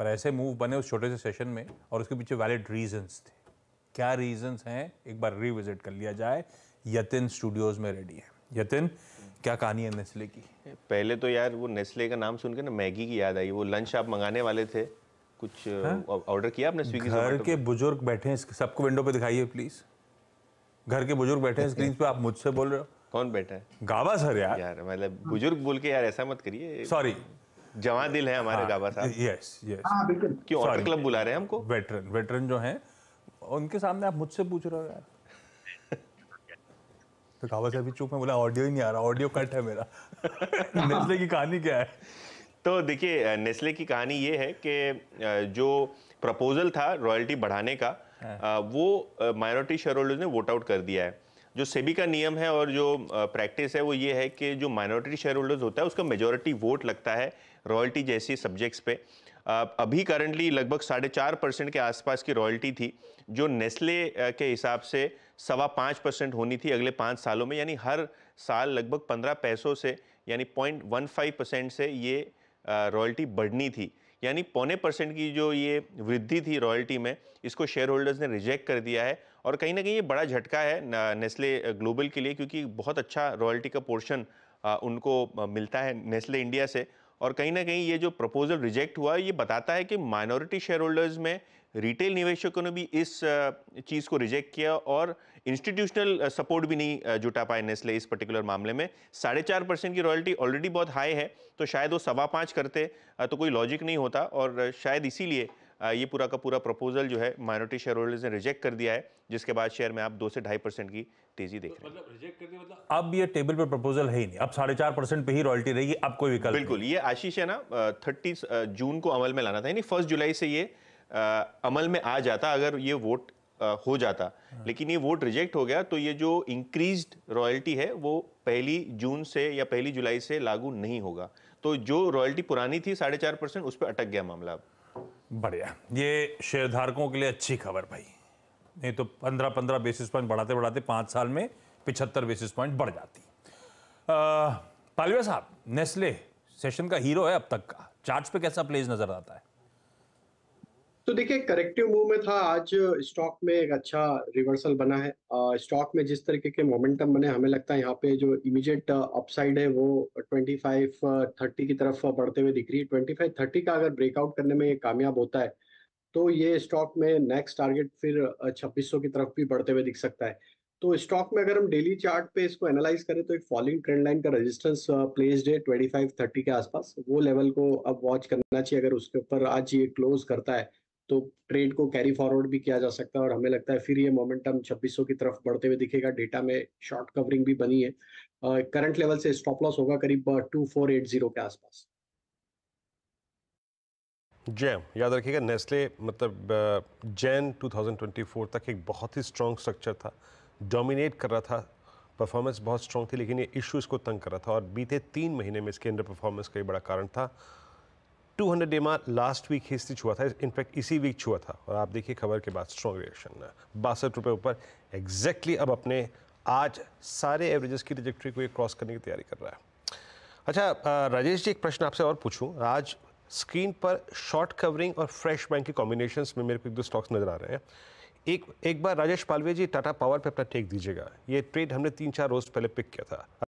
पर ऐसे मूव बने उस छोटे से सेशन में और उसके पीछे वैलिड रीजंस थे क्या रीजंस हैं एक बार रिविजिट कर लिया जाए यतिन स्टूडियोज में रेडी है यतिन क्या कहानी है नेस्ले की पहले तो यार वो नेस्ले का नाम सुन के ना मैगी की याद आई वो लंच आप मंगाने वाले थे कुछ ऑर्डर हाँ? किया आपने स्विगी घर के बुजुर्ग बैठे हैं सबको विंडो पे दिखाइए प्लीज घर के बुजुर्ग बैठे हैं स्क्रीन पे आप मुझसे बोल रहे हो कौन बैठा है गावा सर यार यार मतलब बुजुर्ग बोल के यार ऐसा मत करिए सॉरी जवा दिल है हमारे हाँ, गाबा साहब यस यस हाँ, क्यों ऑटर क्लब बुला रहे हैं हमको वेटरन वेटरन जो हैं उनके सामने आप मुझसे पूछ रहे हो यार तो गाबा साहब भी चुप में बोला ऑडियो ही नहीं आ रहा ऑडियो कट है मेरा नेस्ले की कहानी क्या है तो देखिए नेस्ले की कहानी ये है कि जो प्रपोजल था रॉयल्टी बढ़ाने का हाँ। वो माइनॉरिटी शेयर होल्डर्स ने वोट आउट कर दिया है जो सेबी का नियम है और जो प्रैक्टिस है वो ये है कि जो माइनॉरिटी शेयर होल्डर्स होता है उसका मेजोरिटी वोट लगता है रॉयल्टी जैसी सब्जेक्ट्स पे अभी करंटली लगभग साढ़े चार परसेंट के आसपास की रॉयल्टी थी जो नेस्ले के हिसाब से सवा पाँच परसेंट होनी थी अगले पाँच सालों में यानी हर साल लगभग पंद्रह पैसों से यानी पॉइंट वन फाइव परसेंट से ये रॉयल्टी बढ़नी थी यानी पौने परसेंट की जो ये वृद्धि थी रॉयल्टी में इसको शेयर होल्डर्स ने रिजेक्ट कर दिया है और कहीं ना कहीं ये बड़ा झटका है नेस्ले ग्लोबल के लिए क्योंकि बहुत अच्छा रॉयल्टी का पोर्शन उनको मिलता है नेस्ले इंडिया से और कहीं ना कहीं ये जो प्रपोजल रिजेक्ट हुआ ये बताता है कि माइनॉरिटी शेयर होल्डर्स में रिटेल निवेशकों ने भी इस चीज़ को रिजेक्ट किया और इंस्टीट्यूशनल सपोर्ट भी नहीं जुटा पाए नेस्ले इस पर्टिकुलर मामले में साढ़े चार परसेंट की रॉयल्टी ऑलरेडी बहुत हाई है तो शायद वो सवा पाँच करते तो कोई लॉजिक नहीं होता और शायद इसीलिए ये पूरा का पूरा प्रपोजल जो है माइनॉरिटी शेयर होल्डर्स ने रिजेक्ट कर दिया है जिसके बाद शेयर में आप दो से ढाई परसेंट की तेजी देख रहे हैं मतलब, मतलब- अब ये टेबल पर प्रपोजल है ही नहीं अब साढ़े चार परसेंट पे ही रॉयल्टी रहेगी अब कोई विकल्प बिल्कुल ये आशीष है ना थर्टी जून को अमल में लाना था यानी फर्स्ट जुलाई से ये अमल में आ जाता अगर ये वोट हो जाता हाँ। लेकिन ये वोट रिजेक्ट हो गया तो ये जो इंक्रीज रॉयल्टी है वो पहली जून से या पहली जुलाई से लागू नहीं होगा तो जो रॉयल्टी पुरानी थी साढ़े चार परसेंट उस पर अटक गया मामला अब बढ़िया ये शेयरधारकों के लिए अच्छी खबर भाई नहीं तो पंद्रह पंद्रह बेसिस पॉइंट बढ़ाते बढ़ाते पाँच साल में पिछहत्तर बेसिस पॉइंट बढ़ जाती पालवे साहब नेस्ले सेशन का हीरो है अब तक का चार्ट्स पे कैसा प्लेज नजर आता है तो देखिए करेक्टिव मूव में था आज स्टॉक में एक अच्छा रिवर्सल बना है स्टॉक में जिस तरीके के मोमेंटम बने हमें लगता है यहाँ पे जो इमीडिएट अपसाइड है वो 25 30 की तरफ बढ़ते हुए दिख रही है 25 30 का अगर ब्रेकआउट करने में ये कामयाब होता है तो ये स्टॉक में नेक्स्ट टारगेट फिर छब्बीस की तरफ भी बढ़ते हुए दिख सकता है तो स्टॉक में अगर हम डेली चार्ट पे इसको एनालाइज करें तो एक फॉलोइंग ट्रेंड लाइन का रेजिस्टेंस प्लेस्ड है 25 30 के आसपास वो लेवल को अब वॉच करना चाहिए अगर उसके ऊपर आज ये क्लोज करता है तो ट्रेड को कैरी फॉरवर्ड भी किया जा सकता है और हमें लगता है फिर ये मोमेंटम 2600 की तरफ बढ़ते हुए दिखेगा डेटा में शॉर्ट कवरिंग भी बनी है करंट लेवल से स्टॉप लॉस होगा करीब 2480 के आसपास जैम याद रखिएगा नेस्ले मतलब जैन 2024 तक एक बहुत ही स्ट्रॉन्ग स्ट्रक्चर था डोमिनेट कर रहा था परफॉर्मेंस बहुत स्ट्रॉन्ग थी लेकिन ये इश्यूज को तंग कर रहा था और बीते तीन महीने में इसके अंडर परफॉर्मेंस का बड़ा कारण था 200 डे मार्क लास्ट वीक हिस्से छुआ था इनफैक्ट इसी वीक छुआ था और आप देखिए खबर के बाद स्ट्रॉन्ग रिएक्शन बासठ रुपये ऊपर एग्जैक्टली अब अपने आज सारे एवरेजेस की रिजेक्ट्री को ये क्रॉस करने की तैयारी कर रहा है अच्छा राजेश जी एक प्रश्न आपसे और पूछूं आज स्क्रीन पर शॉर्ट कवरिंग और फ्रेश बैंक के कॉम्बिनेशन में मेरे को एक दो स्टॉक्स नज़र आ रहे हैं एक एक बार राजेश पालवे जी टाटा पावर पे अपना टेक दीजिएगा ये ट्रेड हमने तीन चार रोज़ पहले पिक किया था